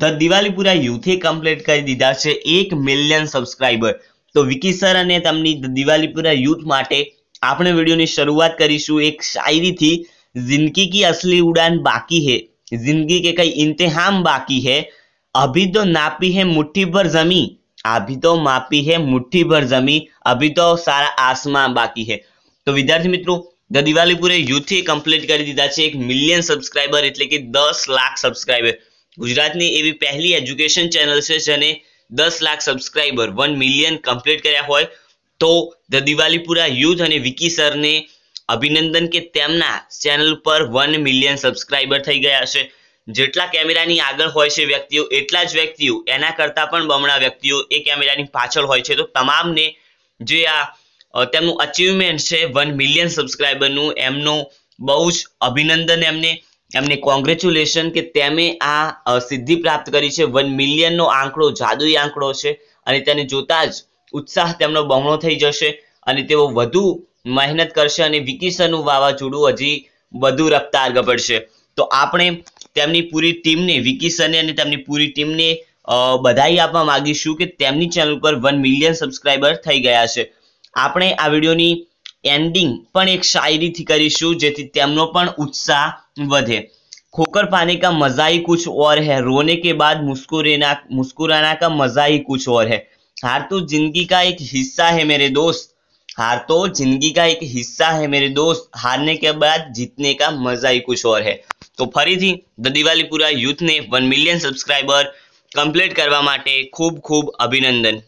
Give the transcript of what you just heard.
the Diwalipura યુથે complete કરી દીધા છે એક મિલિયન સબસ્ક્રાઈબર તો વિકી સર અને તેમની દિવાલીપુરા યુથ માટે આપણે વિડીયોની શરૂઆત કરીશું એક શાયરીથી જિંદગી કી અસલી ઉડાન બાકી હે જિંદગી કે કઈ ઇન્તહામ બાકી હે અભી તો નાપી હે મુઠ્ઠી ભર જમી અભી તો માપી હે મુઠ્ઠી ભર જમી અભી તો સારા આસમાન બાકી હે તો વિદ્યાર્થી મિત્રો ધ દિવાલીપુરે યુથે કમ્પ્લીટ કરી દીધા છે એક મિલિયન સબસ્ક્રાઈબર એટલે કે દસ લાખ સબસ્ક્રાઈબર ગુજરાતની એવી પહેલી એજ્યુકેશન ચેનલ છે જેને દસ lakh subscriber one million complete કર્યા હોય તો ધ દિવાલીપુરા યુથ અને વિકી સરને અભિનંદન કે તેમના ચેનલ પર વન મિલિયન સબસ્ક્રાઈબર થઈ ગયા છે જેટલા કેમેરાની આગળ હોય છે વ્યક્તિઓ એટલા જ વ્યક્તિઓ એના કરતાં પણ બમણા વ્યક્તિઓ એ કેમેરાની પાછળ હોય છે તો તમામને જે આ તેમનું અચીવમેન્ટ છે વન મિલિયન સબસ્ક્રાઈબરનું એમનો બહુ જ અભિનંદન એમને એમને કોંગ્રેચ્યુલેશન કે તમે આ સિદ્ધિ પ્રાપ્ત કરી છે વન મિલિયનનો આંકડો જાદુઈ આંકડો છે અને તેને જોતા જ ઉત્સાહ તેમનો બમણો થઈ જશે અને તેઓ વધુ મહેનત કરશે અને વિકિસનનું વાવાઝોડું હજી વધુ રફતાર ગબડશે તો આપણે તેમની પૂરી ટીમને વિકિસને અને તેમની પૂરી ટીમને બધાઈ આપવા માગીશું કે તેમની ચેનલ પર વન મિલિયન સબસ્ક્રાઈબર થઈ ગયા છે આપણે આ વિડીયોની એન્ડિંગ एक शायरी थी કરીશું જેથી તેમનો પણ ઉત્સાહ વધે खोकर पाने का मजा ही कुछ और है रोने के बाद मुस्कुरेना मुस्कुराना का मजा ही कुछ और है हार तो जिंदगी का एक हिस्सा है मेरे दोस्त हार तो जिंदगी का एक हिस्सा है मेरे दोस्त हारने के बाद जीतने का मजा ही कुछ और है तो તો ફરીથી ધ દિવાલીપુરા યુથને વન મિલિયન સબસ્ક્રાઈબર કમ્પ્લીટ કરવા માટે खूब खूब अभिनंदन